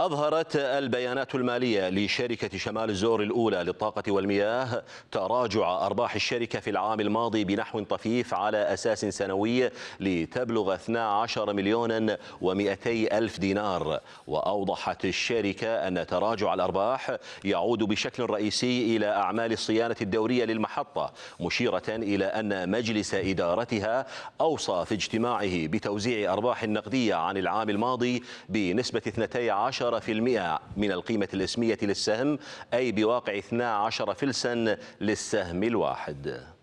أظهرت البيانات المالية لشركة شمال الزور الأولى للطاقة والمياه تراجع أرباح الشركة في العام الماضي بنحو طفيف على أساس سنوي لتبلغ 12 مليونا و200 ألف دينار وأوضحت الشركة أن تراجع الأرباح يعود بشكل رئيسي إلى أعمال الصيانة الدورية للمحطة مشيرة إلى أن مجلس إدارتها أوصى في اجتماعه بتوزيع أرباح النقدية عن العام الماضي بنسبة 12 من القيمة الإسمية للسهم أي بواقع 12 فلسا للسهم الواحد